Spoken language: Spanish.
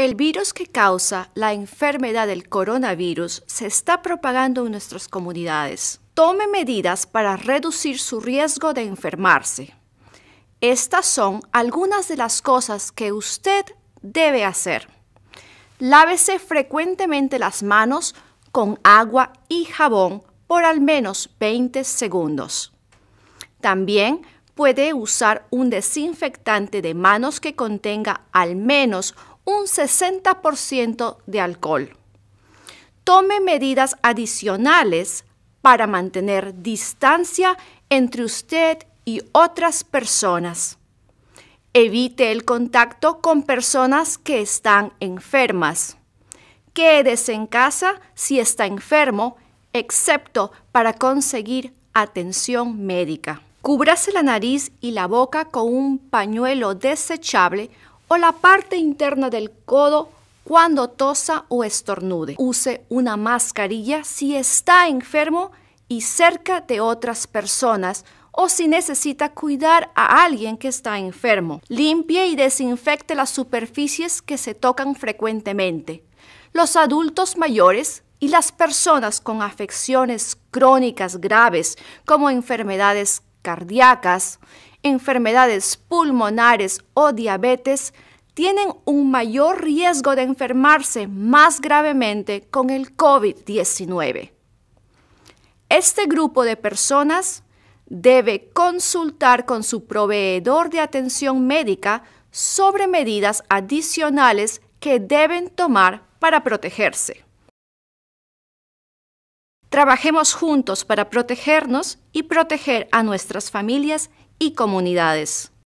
El virus que causa la enfermedad del coronavirus se está propagando en nuestras comunidades. Tome medidas para reducir su riesgo de enfermarse. Estas son algunas de las cosas que usted debe hacer. Lávese frecuentemente las manos con agua y jabón por al menos 20 segundos. También puede usar un desinfectante de manos que contenga al menos un 60% de alcohol. Tome medidas adicionales para mantener distancia entre usted y otras personas. Evite el contacto con personas que están enfermas. Quédese en casa si está enfermo, excepto para conseguir atención médica. Cúbrase la nariz y la boca con un pañuelo desechable o la parte interna del codo cuando tosa o estornude. Use una mascarilla si está enfermo y cerca de otras personas o si necesita cuidar a alguien que está enfermo. Limpie y desinfecte las superficies que se tocan frecuentemente. Los adultos mayores y las personas con afecciones crónicas graves como enfermedades cardíacas enfermedades pulmonares o diabetes tienen un mayor riesgo de enfermarse más gravemente con el COVID-19. Este grupo de personas debe consultar con su proveedor de atención médica sobre medidas adicionales que deben tomar para protegerse. Trabajemos juntos para protegernos y proteger a nuestras familias y comunidades.